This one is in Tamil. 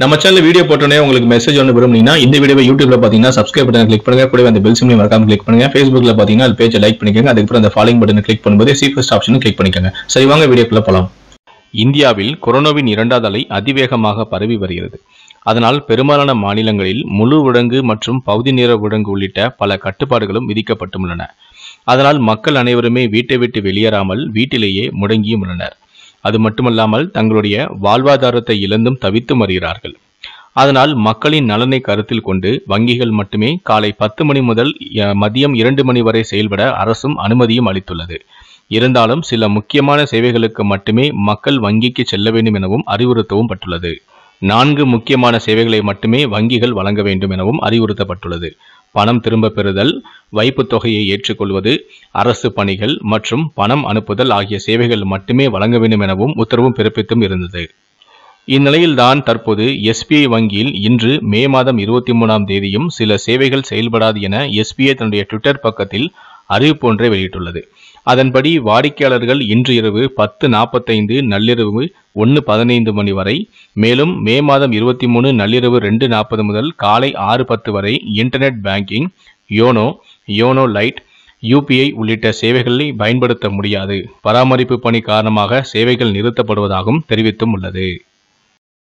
நம்ம சேனல் வீடியோ போட்டோன்னே உங்களுக்கு மெசேஜ் ஒன்று விரும்புனீங்கன்னா இந்த வீடியோ யூடியூப்ல பார்த்தீங்கன்னா சப்ஸ்கிரைப் பட்டன் கிளிக் பண்ணுங்க கூட அந்த பெல் சிம்லி மறக்காம கிளிக் பண்ணுங்க ஃபேஸ்புக்ல பார்த்தீங்கன்னா அது பேஜை லைக் பண்ணிக்கோங்க அதுக்கப்புறம் அந்த ஃபாலோயிங் பட்டன் கிளிக் பண்ணும்போது சீஃபஸ்ட் ஆப்ஷனும் கிளிக் பண்ணிக்கோங்க சரி வாங்க வீடியோக்குள்ள போலாம் இந்தியாவில் கொரோனாவின் இரண்டாவது அலை அதிவேகமாக பரவி வருகிறது அதனால் பெரும்பாலான மாநிலங்களில் முழு ஊடங்கு மற்றும் பகுதி நேர ஊடங்கு உள்ளிட்ட பல கட்டுப்பாடுகளும் விதிக்கப்பட்டுள்ளன அதனால் மக்கள் அனைவருமே வீட்டை விட்டு வெளியேறாமல் வீட்டிலேயே முடங்கியும் உள்ளனர் அது மட்டுமல்லாமல் தங்களுடைய வாழ்வாதாரத்தை இழந்தும் தவித்து வருகிறார்கள் அதனால் மக்களின் நலனை கருத்தில் கொண்டு வங்கிகள் மட்டுமே காலை பத்து மணி முதல் மதியம் இரண்டு மணி வரை செயல்பட அரசும் அனுமதியும் அளித்துள்ளது இருந்தாலும் சில முக்கியமான சேவைகளுக்கு மட்டுமே மக்கள் வங்கிக்கு செல்ல வேண்டும் எனவும் அறிவுறுத்தவும் பட்டுள்ளது நான்கு முக்கியமான சேவைகளை மட்டுமே வங்கிகள் வழங்க வேண்டும் எனவும் அறிவுறுத்தப்பட்டுள்ளது பணம் திரும்ப பெறுதல் வைப்பு தொகையை ஏற்றுக்கொள்வது அரசு பணிகள் மற்றும் பணம் அனுப்புதல் ஆகிய சேவைகள் மட்டுமே வழங்க வேண்டும் எனவும் உத்தரவும் பிறப்பித்தும் இருந்தது இந்நிலையில்தான் தற்போது எஸ்பிஐ வங்கியில் இன்று மே மாதம் இருபத்தி மூணாம் தேதியும் சில சேவைகள் செயல்படாது என எஸ்பிஐ தன்னுடைய ட்விட்டர் பக்கத்தில் அறிவிப்பு ஒன்றை வெளியிட்டுள்ளது அதன்படி வாடிக்கையாளர்கள் இன்று இரவு பத்து நாற்பத்தைந்து நள்ளிரவு ஒன்று பதினைந்து மணி வரை மேலும் மே மாதம் இருபத்தி மூணு நள்ளிரவு ரெண்டு நாற்பது முதல் காலை ஆறு பத்து வரை internet banking YONO YONO Lite UPI உள்ளிட்ட சேவைகளை பயன்படுத்த முடியாது பராமரிப்பு பணி காரணமாக சேவைகள் நிறுத்தப்படுவதாகவும் தெரிவித்தும் உள்ளது